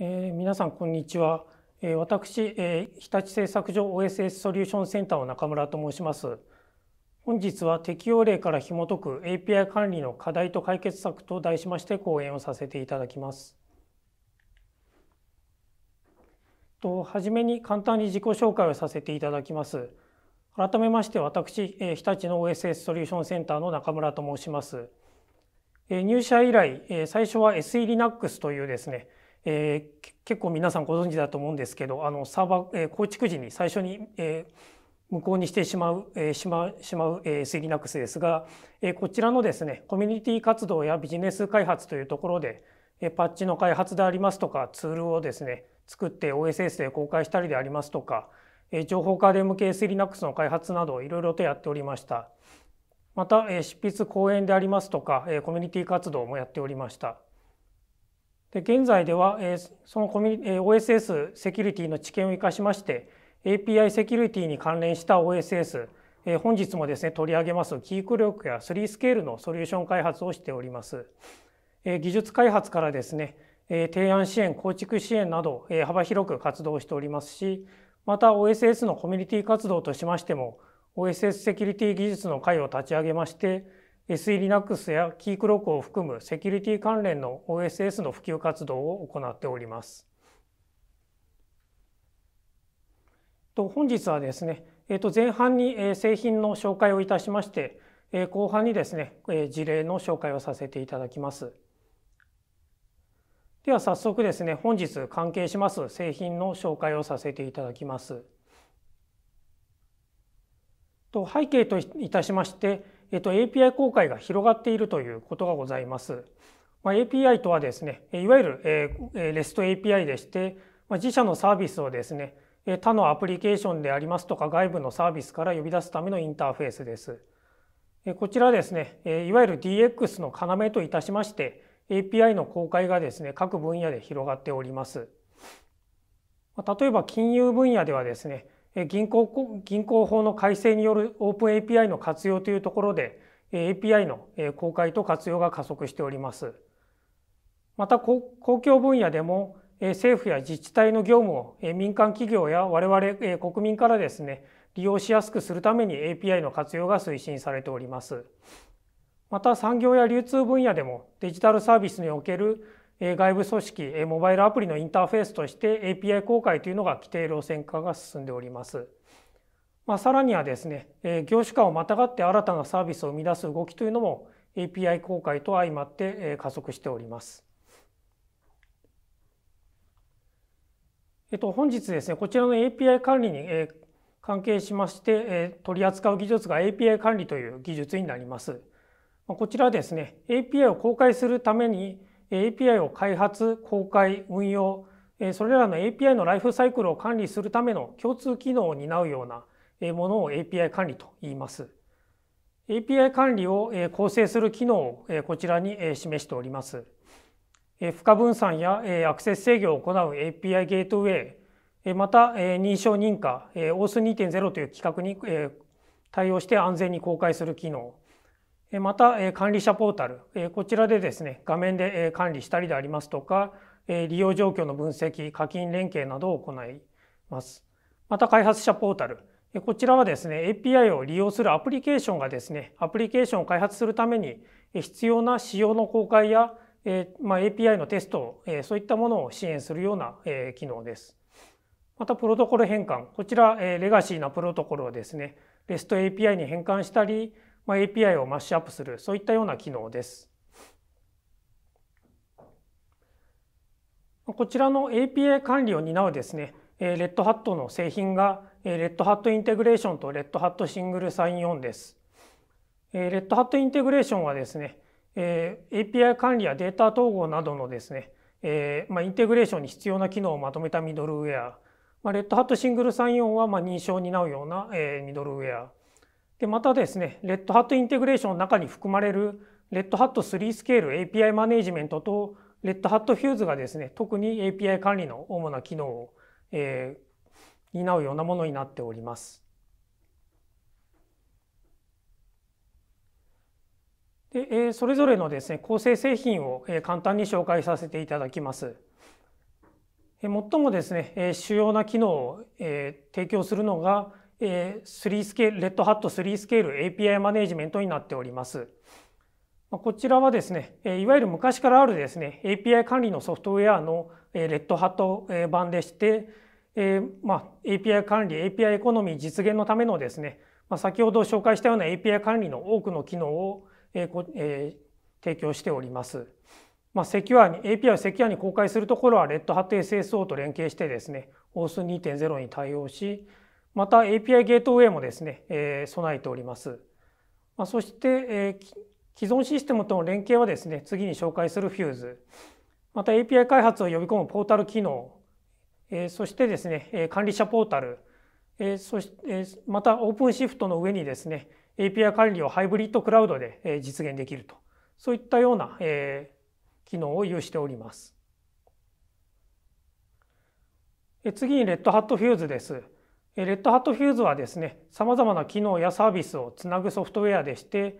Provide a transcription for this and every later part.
えー、皆さんこんにちは、えー、私、えー、日立製作所 OSS ソリューションセンターの中村と申します本日は適用例から紐解く API 管理の課題と解決策と題しまして講演をさせていただきますとはじめに簡単に自己紹介をさせていただきます改めまして私、えー、日立の OSS ソリューションセンターの中村と申します入社以来最初は SELinux というですねえー、結構皆さんご存知だと思うんですけどあのサーバー、えー、構築時に最初に、えー、無効にしてしまう、えー、しましまう、えー、SELinux ですが、えー、こちらのですねコミュニティ活動やビジネス開発というところで、えー、パッチの開発でありますとかツールをですね作って OSS で公開したりでありますとか、えー、情報化で向け SELinux の開発などいろいろとやっておりました。また、え執筆講演でありますとか、えコミュニティ活動もやっておりました。で現在では、えー、そのコミュニ、えー、OSS セキュリティの知見を生かしまして API セキュリティに関連した OSS、えー、本日もですね取り上げますキーク力や3スケールのソリューション開発をしております。えー、技術開発からですね、えー、提案支援構築支援など、えー、幅広く活動しておりますしまた OSS のコミュニティ活動としましても OSS セキュリティ技術の会を立ち上げまして SELinux やキークロックを含むセキュリティ関連の OSS の普及活動を行っております。と本日はですね、えー、と前半に製品の紹介をいたしまして、後半にですね、事例の紹介をさせていただきます。では早速ですね、本日関係します製品の紹介をさせていただきます。と背景といたしまして、えっと、API 公開が広がっているということがございます。まあ、API とはですね、いわゆる、え REST API でして、まあ、自社のサービスをですね、他のアプリケーションでありますとか外部のサービスから呼び出すためのインターフェースです。こちらですね、いわゆる DX の要といたしまして、API の公開がですね、各分野で広がっております。例えば金融分野ではですね、銀行銀行法の改正によるオープン API の活用というところで API の公開と活用が加速しております。また公共分野でも政府や自治体の業務を民間企業や我々国民からですね利用しやすくするために API の活用が推進されております。また産業や流通分野でもデジタルサービスにおける外部組織モバイルアプリのインターフェースとして API 公開というのが規定路線化が進んでおります。まあ、さらにはですね業種間をまたがって新たなサービスを生み出す動きというのも API 公開と相まって加速しております。えっと、本日ですねこちらの API 管理に関係しまして取り扱う技術が API 管理という技術になります。こちらですね API を公開するために API を開発、公開、運用、それらの API のライフサイクルを管理するための共通機能を担うようなものを API 管理と言います。API 管理を構成する機能をこちらに示しております。負荷分散やアクセス制御を行う API ゲートウェイ、また認証認可、OS2.0 という規格に対応して安全に公開する機能、また、管理者ポータル、こちらでですね、画面で管理したりでありますとか、利用状況の分析、課金連携などを行います。また、開発者ポータル、こちらはですね、API を利用するアプリケーションがですね、アプリケーションを開発するために必要な仕様の公開や、API のテスト、そういったものを支援するような機能です。また、プロトコル変換。こちら、レガシーなプロトコルをですね、REST API に変換したり、まあ、API をマッシュアップする、そういったような機能です。こちらの API 管理を担うですね、レッドハットの製品が、レッドハットインテグレーションとレッドハットシングルサインオンです。レッドハットインテグレーションはですね、API 管理やデータ統合などのですね、まあ、インテグレーションに必要な機能をまとめたミドルウェア、まあ、レッドハットシングルサインオンはまあ認証を担うようなミドルウェア、でまたですね Red Hat インテグレーションの中に含まれる Red Hat 3スケール API マネジメントと Red Hat Fuse がですね特に API 管理の主な機能を、えー、担うようなものになっております。でえー、それぞれのですね構成製品を、えー、簡単に紹介させていただきます。えー、最もですね、えー、主要な機能を、えー、提供するのがえー、3スケール、レッドハット3スケール API マネジメントになっております。こちらはですね、いわゆる昔からあるですね、API 管理のソフトウェアのレッドハット版でして、えー、まあ、API 管理、API エコノミー実現のためのですね、まあ、先ほど紹介したような API 管理の多くの機能を、えーこえー、提供しております。まあ、セキュアに、API をセキュアに公開するところは、レッドハット SSO と連携してですね、OS2.0 に対応し、また API ゲートウェイもですね、えー、備えております。まあ、そして、えー、既存システムとの連携はですね、次に紹介するフューズ、また API 開発を呼び込むポータル機能、えー、そしてですね、え管理者ポータル、えー、そして、えー、またオープンシフトの上にですね、API 管理をハイブリッドクラウドで、え実現できると、そういったような、えー、機能を有しております。え次にレッドハットフューズです。レッドハットフューズはですねさまざまな機能やサービスをつなぐソフトウェアでして、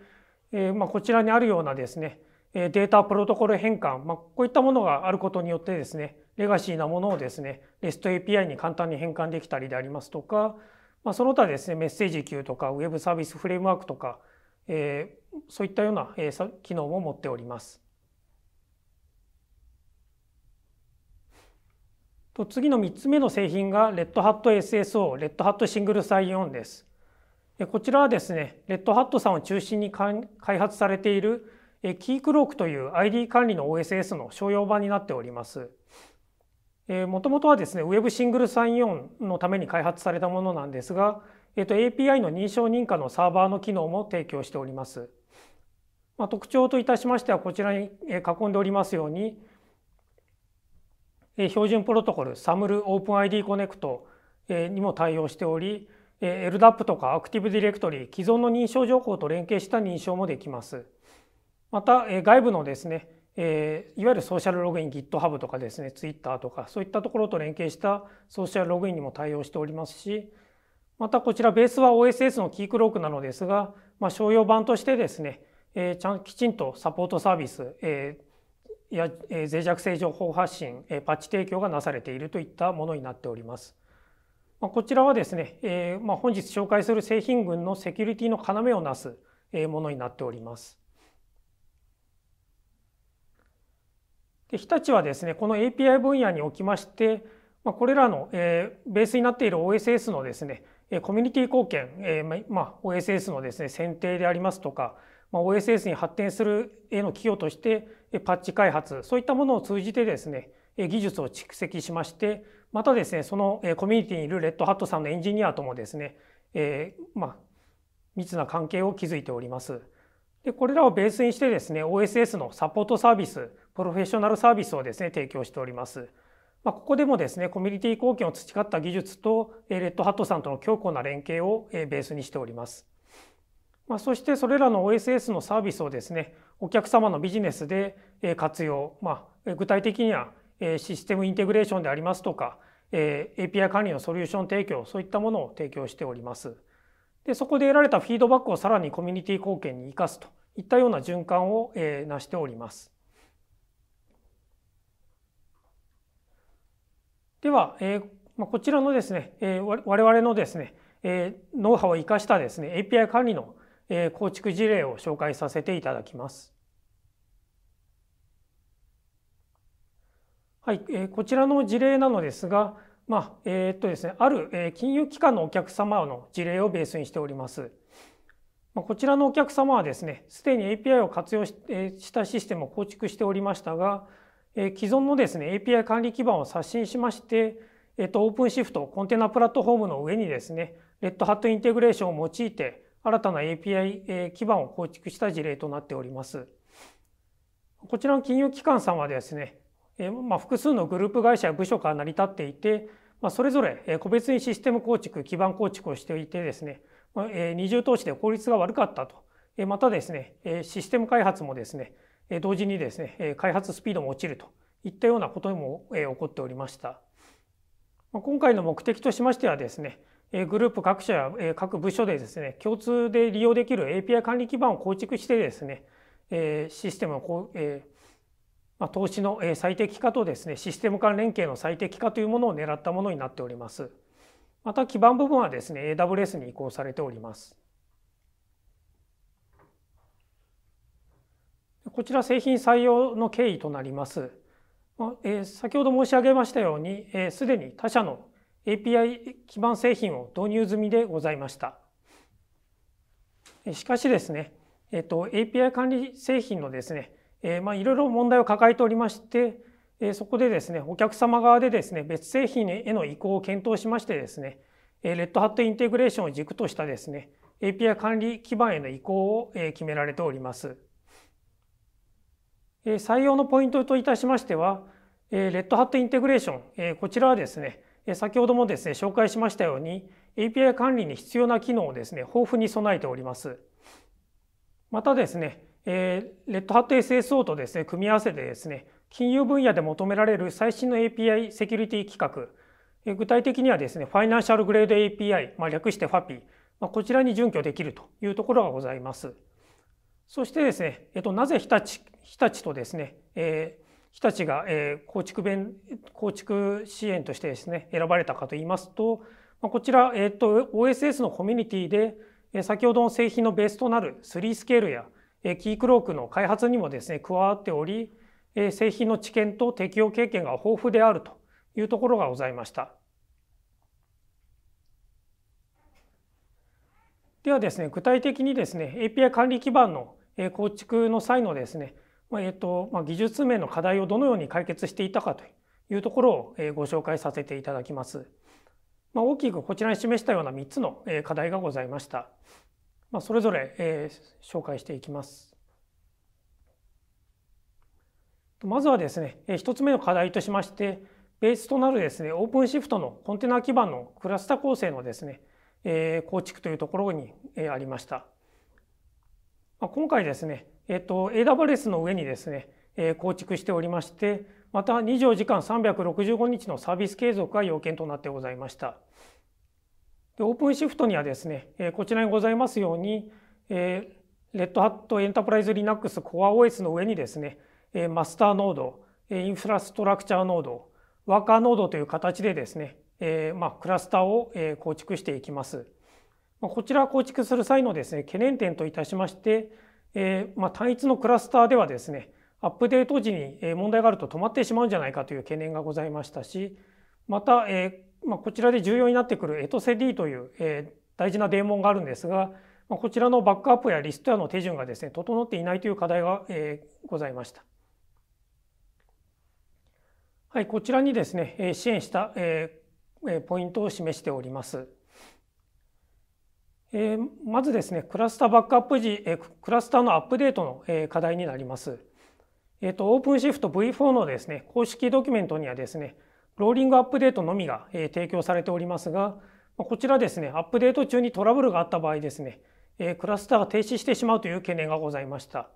えまあ、こちらにあるようなですねデータプロトコル変換、まあ、こういったものがあることによってですねレガシーなものをですね REST API に簡単に変換できたりでありますとか、まあ、その他ですねメッセージ Q とか Web サービスフレームワークとか、えー、そういったような機能も持っております。と次の3つ目の製品がレッドハット SSO レッドハットシングルサイオンですでこちらはですねレッドハットさんを中心に開発されているキークロークという ID 管理の OSS の商用版になっておりますもともとはですね Web シングルサインオンのために開発されたものなんですが、えっと、API の認証認可のサーバーの機能も提供しております、まあ、特徴といたしましてはこちらに囲んでおりますように標準プロトコル SAML OpenID コネクトにも対応しており LDAP とか Active Directory 既存の認証情報と連携した認証もできます。また外部のですねえいわゆるソーシャルログイン GitHub とかですね Twitter とかそういったところと連携したソーシャルログインにも対応しておりますしまたこちらベースは OSS のキークロークなのですが、まあ、商用版としてですね、えー、ちゃんきちんとサポートサービス、えー、や、脆弱性情報発信、パッチ提供がなされているといったものになっております。こちらはですね、まあ、本日紹介する製品群のセキュリティの要をなす、ものになっております。で日立はですねこの API 分野におきまして、まあ、これらの、ベースになっている OSS のですねコミュニティ貢献、まあ、OSS のですね選定でありますとかま OSS に発展するへの寄与としてパッチ開発そういったものを通じてですね技術を蓄積しましてまたですねそのコミュニティにいるレッドハットさんのエンジニアともですね、えー、まあ、密な関係を築いております。でこれらをベースにしてですね OSS のサポートサービスプロフェッショナルサービスをですね提供しております。まあ、ここでもですねコミュニティ貢献を培った技術とレッドハットさんとの強固な連携をベースにしております。まあ、そしてそれらの OSS のサービスをですねお客様のビジネスで活用、まあ、具体的にはシステムインテグレーションでありますとか API 管理のソリューション提供そういったものを提供しております。でそこで得られたフィードバックをさらにコミュニティ貢献に生かすといったような循環を成しております。では、えー、こちらのですね、えー、我々のですね、えー、ノウハウを生かしたですね API 管理のえー、構築事例を紹介させていただきます。はい、えー、こちらの事例なのですが、まあ、えー、っとですね、ある、えー、金融機関のお客様の事例をベースにしております。まあ、こちらのお客様はですね、すでに API を活用し,、えー、したシステムを構築しておりましたが、えー、既存のですね、API 管理基盤を刷新しまして、えっ、と、オープンシフト、コンテナプラットフォームの上にですね、レッドハットインテグレーションを用いて、新たな API 基盤を構築した事例となっております。こちらの金融機関さんはですね、複数のグループ会社や部署から成り立っていて、それぞれ個別にシステム構築、基盤構築をしていてですね、二重投資で効率が悪かったと、またですね、システム開発もですね、同時にですね、開発スピードも落ちるといったようなことも起こっておりました。今回の目的としましてはですね、グループ各社や各部署でですね共通で利用できる API 管理基盤を構築してですねシステムをこう、えま投資の最適化とですねシステム間連携の最適化というものを狙ったものになっております。また基盤部分はですね AWS に移行されております。こちら製品採用の経緯となります。まえ先ほど申し上げましたようにすで、に他社の API 基盤製品を導入済みでございました。しかしですね、えっと、API 管理製品のですね、えー、まあいろいろ問題を抱えておりまして、えー、そこでですね、お客様側でですね、別製品への移行を検討しましてですね、レッドハットインテグレーションを軸としたですね、API 管理基盤への移行を決められております。採用のポイントといたしましては、レッドハットインテグレーション、こちらはですね、先ほどもですね紹介しましたように API 管理に必要な機能をですね豊富に備えておりますまたですねレッドハット SSO とですね組み合わせてですね金融分野で求められる最新の API セキュリティ規格具体的にはですねファイナンシャルグレード API、まあ、略して FAPI こちらに準拠できるというところがございますそしてですね、えっと、なぜ日立日立とですね、えー日立が、えー、構築弁構築支援としてですね選ばれたかといいますと、まあ、こちら、えーと、OSS のコミュニティで、えー、先ほどの製品のベースとなる3スケールや、えー、キークロークの開発にもですね加わっており、えー、製品の知見と適用経験が豊富であるというところがございました。ではですね具体的にですね API 管理基盤の構築の際のですねまあ、えっと、まあ、技術面の課題をどのように解決していたかというところをご紹介させていただきます。まあ、大きくこちらに示したような3つの課題がございました。まあ、それぞれ、え紹介していきます。まずはですね、1つ目の課題としまして、ベースとなるですね、オープンシフトのコンテナ基盤のクラスタ構成のですね、え構築というところに、えありました。まあ、今回ですね、えっと、AWS の上にですね、えー、構築しておりまして、また24時間365日のサービス継続が要件となってございました。で、オープンシフトにはですね、えー、こちらにございますように、えー、レッドハットエンタープライズ Linux CoreOS の上にですね、えー、マスターノード、インフラストラクチャーノード、ワーカーノードという形でですね、えー、まあクラスターを構築していきます。こちら構築する際のですね、懸念点といたしまして、えー、まあ、単一のクラスターではですねアップデート時に問題があると止まってしまうんじゃないかという懸念がございましたしまた、えー、まあ、こちらで重要になってくるエトセ D という、えー、大事なデーモンがあるんですが、まあ、こちらのバックアップやリストやの手順がですね整っていないという課題が、えございました。はい、こちらにですね支援した、えポイントを示しております。えー、まずですねクラスターバックアップ時、えー、クラスターのアップデートの、えー、課題になります。えーと、OpenShift V4 のですね公式ドキュメントにはですねローリングアップデートのみが、え提供されておりますがこちらですねアップデート中にトラブルがあった場合ですね、えクラスターが停止してしまうという懸念がございました。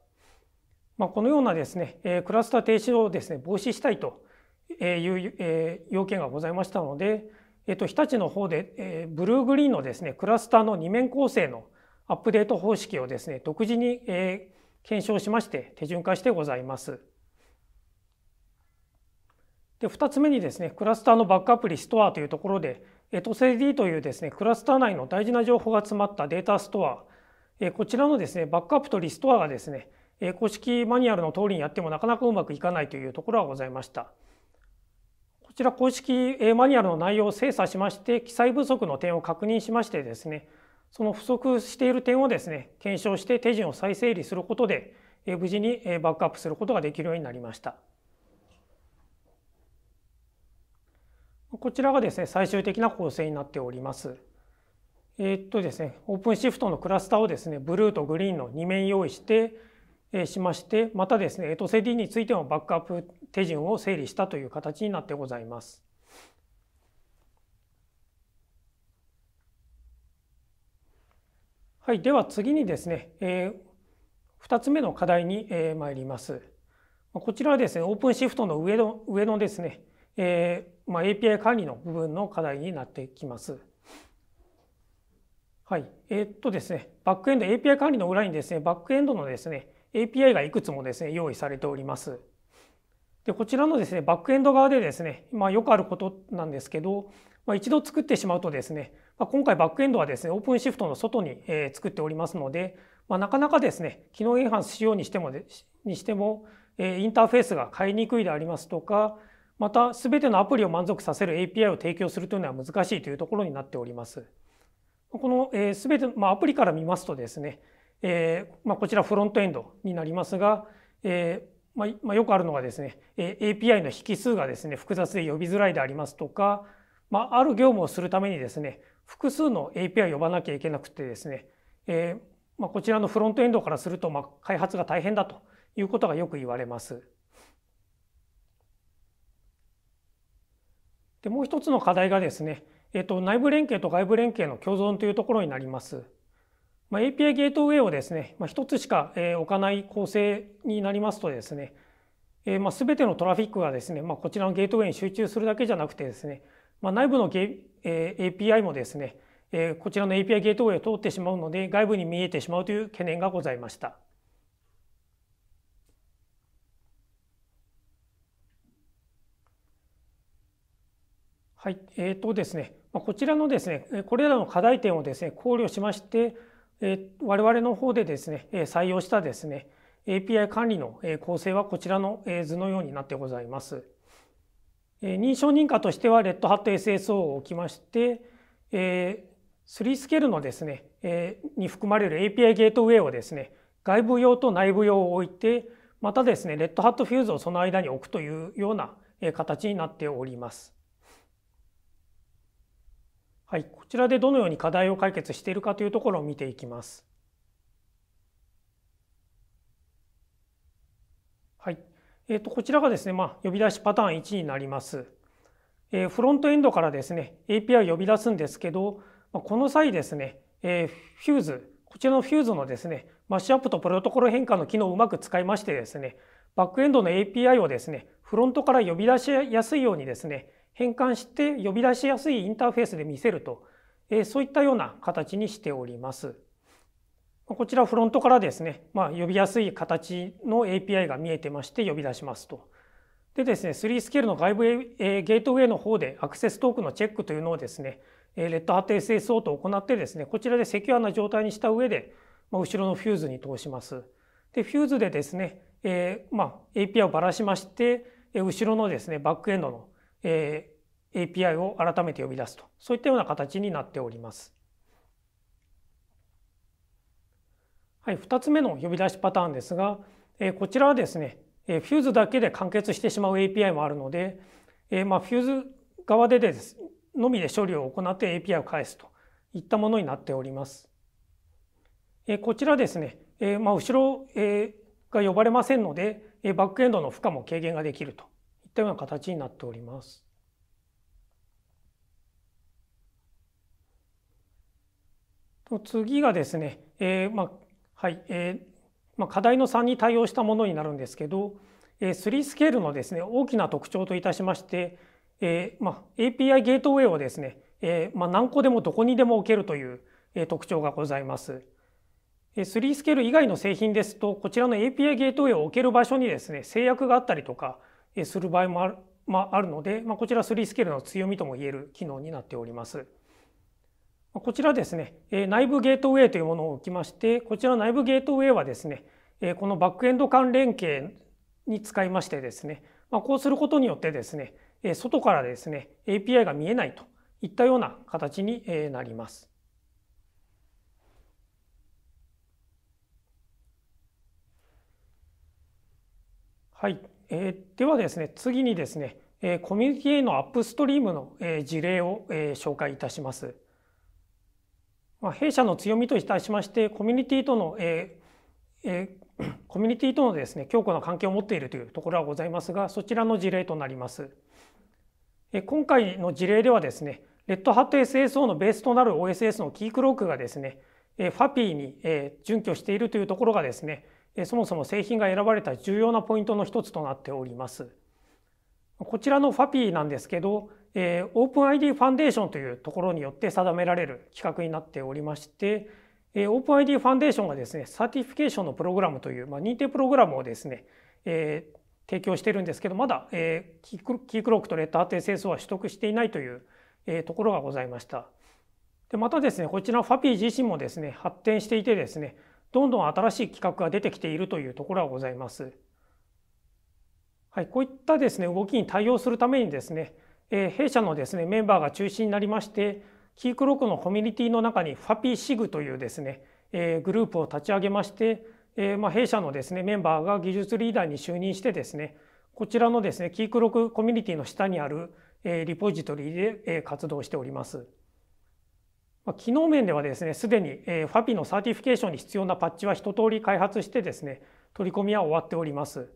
まあ、このようなですね、えクラスター停止をですね防止したいという、え要件がございましたので、えっと、日立の方で、えー、ブルーグリーンのですね、クラスターの2面構成のアップデート方式をですね、独自に、えー、検証しまして、手順化してございます。で、2つ目にですね、クラスターのバックアップリストアというところで、エトセ D というですね、クラスター内の大事な情報が詰まったデータストア、えー、こちらのですね、バックアップとリストアがですね、公式マニュアルの通りにやってもなかなかうまくいかないというところはございました。ちら公式マニュアルの内容を精査しまして記載不足の点を確認しましてですねその不足している点をですね検証して手順を再整理することで無事にバックアップすることができるようになりました。こちらがですね最終的な構成になっております。えー、っとですね、オープンシフトのクラスターをですね、ブルーとグリーンの2面用意して、しましてまたですね etcd についてもバックアップ手順を整理したという形になってございます。はい、では次にですね、えー、2つ目の課題に、えー、参ります。こちらはですねオープンシフトの上の上のですね、えーまあ、API 管理の部分の課題になってきます。はい。えー、っとですね、バックエンド、API 管理の裏にですね、バックエンドのですね、API がいくつもですね、用意されております。で、こちらのですね、バックエンド側でですね、まあよくあることなんですけど、まあ、一度作ってしまうとですね、まあ、今回バックエンドはですね、オープンシフトの外に、え作っておりますので、まあ、なかなかですね、機能エンハンスしようにしても、にしても、えインターフェースが変えにくいでありますとか、また全てのアプリを満足させる API を提供するというのは難しいというところになっております。この、えー、全て、まあ、アプリから見ますとですね、えーまあ、こちらフロントエンドになりますが、えーまあまあ、よくあるのがですね、えー、API の引数がですね複雑で呼びづらいでありますとか、まあ、ある業務をするためにですね複数の API を呼ばなきゃいけなくてですね、えーまあ、こちらのフロントエンドからすると、まあ、開発が大変だということがよく言われます。でもう一つの課題がですね、えっと内部連携と外部連携の共存というところになります。まあ、API ゲートウェイをですね、まあ、1つしか、え置かない構成になりますとですね、えまあ、全てのトラフィックがですね、まあ、こちらのゲートウェイに集中するだけじゃなくてですね、まあ、内部のゲ、え API もですね、えこちらの API ゲートウェイを通ってしまうので外部に見えてしまうという懸念がございました。はい、えっ、ー、とですね、こちらのですね、これらの課題点をですね、考慮しまして、え我々の方でですね、採用したですね、API 管理の構成はこちらの図のようになってございます。認証認可としては Red Hat SSO を置きまして、えー、3スケールのですね、えに含まれる API ゲートウェイをですね、外部用と内部用を置いて、またですね、Red Hat Fuse をその間に置くというような形になっております。はい、こちらでどのように課題を解決しているかというところを見ていきます。はい、えー、とこちらがですね、まあ、呼び出しパターン1になります。えー、フロントエンドからですね API を呼び出すんですけど、まあ、この際ですね、えー、フューズこちらのフューズのですねマッシュアップとプロトコル変化の機能をうまく使いましてですねバックエンドの API をですねフロントから呼び出しやすいようにですね変換して呼び出しやすいインターフェースで見せると、えそういったような形にしております。こちらフロントからですね、まあ、呼びやすい形の API が見えてまして呼び出しますと。でですね、3スケールの外部、えゲートウェイの方でアクセストークのチェックというのをですね、レッドハット SSO と行ってですね、こちらでセキュアな状態にした上で、まあ、後ろのフューズに通します。で、フューズでですね、えー、まあ、API をばらしまして、後ろのですね、バックエンドのえー、API を改めて呼び出すとそういったような形になっております。はい、2つ目の呼び出しパターンですが、えー、こちらはですね、えー、Fuse だけで完結してしまう API もあるので、えー、まあ Fuse 側でです、のみで処理を行って API を返すといったものになっております。えー、こちらですね、えー、まあ後ろ、えー、が呼ばれませんので、バックエンドの負荷も軽減ができるとというような形になっております。次がですね、えーまあはいえーまあ、課題の3に対応したものになるんですけど、えー、3スケールのですね大きな特徴といたしまして、えーまあ、API ゲートウェイをですね、えーまあ、何個でもどこにでも置けるという、えー、特徴がございます。え3スケール以外の製品ですとこちらの API ゲートウェイを置ける場所にですね制約があったりとかする場合もある,、まあ、あるので、まあ、こちら3スケールの強みともいえる機能になっております。こちらですね、内部ゲートウェイというものを置きまして、こちら内部ゲートウェイはですね、このバックエンド間連携に使いましてですね、まあ、こうすることによってですね、外からですね、API が見えないといったような形になります。はい。えー、ではですね次にですね、えー、コミュニティへのアップストリームの、えー、事例を、えー、紹介いたします。まあ、弊社の強みといたしましてコミュニティとの、えーえー、コミュニティとのですね強固な関係を持っているというところはございますがそちらの事例となります。えー、今回の事例ではですねレッドハット SSO のベースとなる OSS のキークロークがですね、えー、ファピーに、えー、準拠しているというところがですねそもそも製品が選ばれた重要なポイントの一つとなっております。こちらのファ p ーなんですけど、えー、OpenID ファンデーションというところによって定められる企画になっておりまして、えー、OpenID ファンデーションがですね、サーティフィケーションのプログラムという、まあ、認定プログラムをですね、えー、提供してるんですけど、まだ、えー、キークロックとレッドアート SSO は取得していないという、えー、ところがございました。でまたですね、こちらの FAPI 自身もですね、発展していてですね、どんどん新しい企画が出てきているというところはございます。はい、こういったですね動きに対応するためにですね、え弊社のですねメンバーが中心になりましてキークロックのコミュニティの中にファピーシグというですね、えグループを立ち上げまして、えま弊社のですねメンバーが技術リーダーに就任してですねこちらのですねキークロックコミュニティの下にある、えリポジトリで、え活動しております。ま機能面ではですねすでに FAPI のサーティフィケーションに必要なパッチは一通り開発してですね取り込みは終わっております。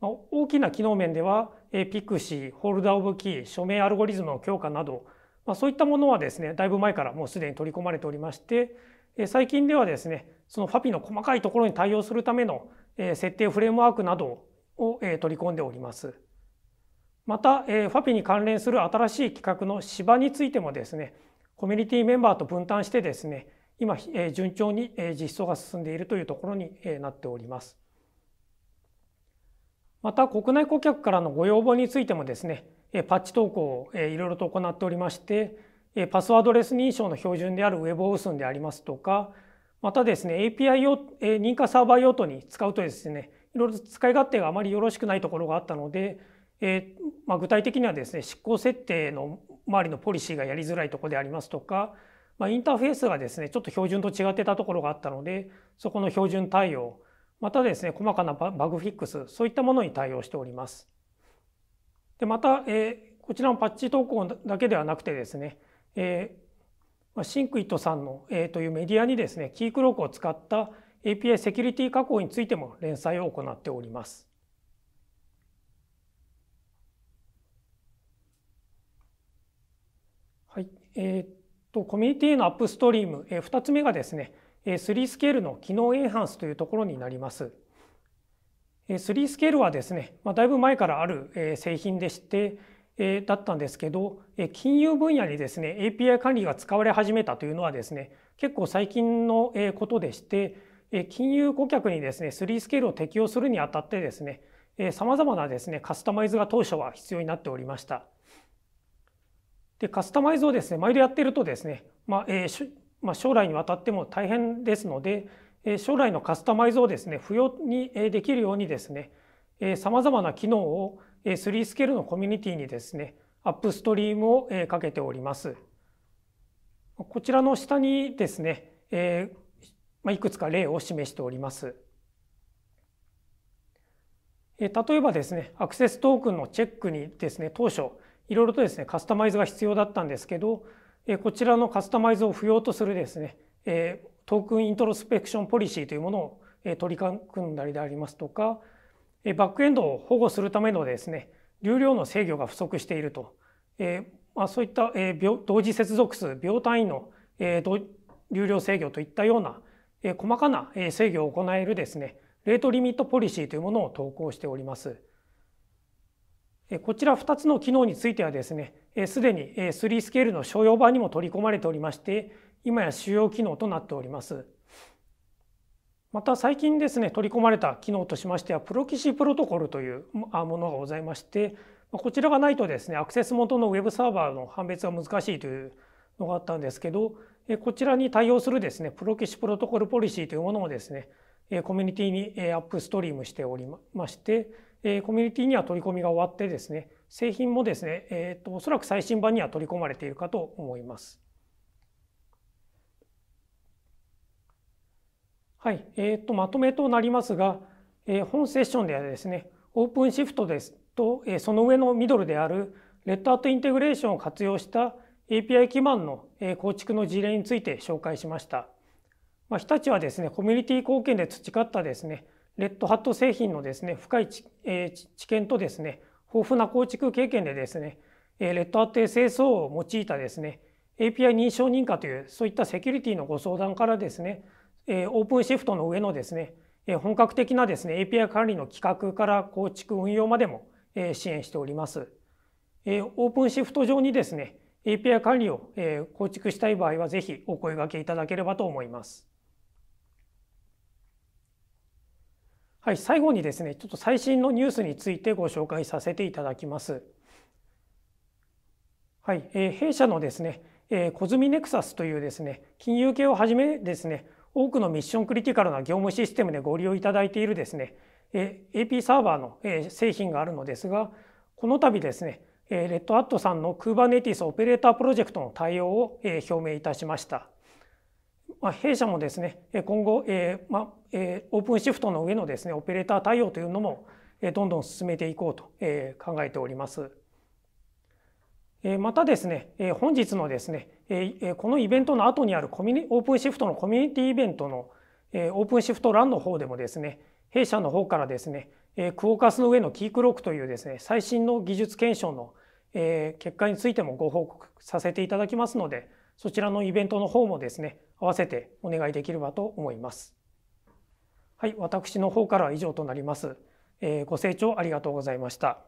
大きな機能面では p i x i ホールダーオブキー、署名アルゴリズムの強化など、まそういったものはですねだいぶ前からもうすでに取り込まれておりまして最近ではですねその FAPI の細かいところに対応するための設定フレームワークなどを取り込んでおります。また FAPI に関連する新しい企画の芝についてもですねコミュニティメンバーと分担してですね今順調に実装が進んでいるというところになっております。また国内顧客からのご要望についてもですねパッチ投稿をいろいろと行っておりましてパスワードレス認証の標準である WebOSUN でありますとかまたですね API 用認可サーバー用途に使うとですねいろいろ使い勝手があまりよろしくないところがあったので、えま具体的にはですね執行設定の周りのポリシーがやりづらいとこでありますとか、まあ、インターフェースがですねちょっと標準と違ってたところがあったのでそこの標準対応またですね細かなバグフィックスそういったものに対応しております。でまた、えー、こちらのパッチ投稿だけではなくてですね、えー、シンクイットさんの、えー、というメディアにですねキークロークを使った API セキュリティ加工についても連載を行っております。えっとコミュニティへのアップストリーム、え2つ目がですね、え3スケールの機能エンハンスというところになります。3スケールはですね、まあ、だいぶ前からある製品でして、えだったんですけど、え金融分野にですね API 管理が使われ始めたというのはですね結構最近のことでして、え金融顧客にですね3スケールを適用するにあたってですねさまざまなですねカスタマイズが当初は必要になっておりました。でカスタマイズをですね毎度やってるとですね、まあえーまあ、将来にわたっても大変ですので、えー、将来のカスタマイズをですね不要にできるようにですねさまざまな機能を3スケールのコミュニティにですねアップストリームをかけております。こちらの下にですね、えーまあ、いくつか例を示しております。例えばですね、アクセストークンのチェックにですね、当初、いろいろとですねカスタマイズが必要だったんですけどこちらのカスタマイズを不要とするですねトークンイントロスペクションポリシーというものを取り組んだりでありますとかバックエンドを保護するためのですね流量の制御が不足していると、えまそういった、え同時接続数秒単位の、え流量制御といったような、え細かな、え制御を行えるですねレートリミットポリシーというものを投稿しております。こちら2つの機能についてはですねすでに3スケールの商用版にも取り込まれておりまして今や主要機能となっておりますまた最近ですね取り込まれた機能としましてはプロキシプロトコルというものがございましてこちらがないとですねアクセス元のウェブサーバーの判別が難しいというのがあったんですけどこちらに対応するですねプロキシプロトコルポリシーというものもですねコミュニティにアップストリームしておりましてえー、コミュニティには取り込みが終わってですね製品もですね、えーと、とおそらく最新版には取り込まれているかと思います。はい、えーと、とまとめとなりますが、えー、本セッションではですねオープンシフトですと、えー、その上のミドルであるレッドアートインテグレーションを活用した API 基盤の構築の事例について紹介しました。まあ、日立はですねコミュニティ貢献で培ったですねレッドハット製品のですね深い知,、えー、知見とですね豊富な構築経験でですね、えー、レッドハット SSO を用いたですね API 認証認可というそういったセキュリティのご相談からですね、えー、オープンシフトの上のですね、えー、本格的なですね API 管理の企画から構築運用までも、えー、支援しております。えー、オープンシフト上にですね API 管理を、えー、構築したい場合はぜひお声掛けいただければと思います。はい、最後にですね、ちょっと最新のニュースについてご紹介させていただきます。はい、えー、弊社のですね、えー、コズミネクサスというですね、金融系をはじめですね、多くのミッションクリティカルな業務システムでご利用いただいているですね、えー、AP サーバーの、えー、製品があるのですが、この度ですね、えー、レッドアットさんの Kubernetes オペレータープロジェクトの対応を、えー、表明いたしました。まあ、弊社もですね、今後、えー、まあえー、オープンシフトの上のですね、オペレーター対応というのも、えー、どんどん進めていこうと、えー、考えております。えー、またですね、えー、本日のですね、えー、このイベントの後にあるコミュニオープンシフトのコミュニティイベントの、えー、オープンシフトランの方でもですね、弊社の方からですね、えー、クオーカスの上のキークロックというですね、最新の技術検証の、えー、結果についてもご報告させていただきますので、そちらのイベントの方もですね、合わせてお願いできればと思います。はい、私の方からは以上となります。えご清聴ありがとうございました。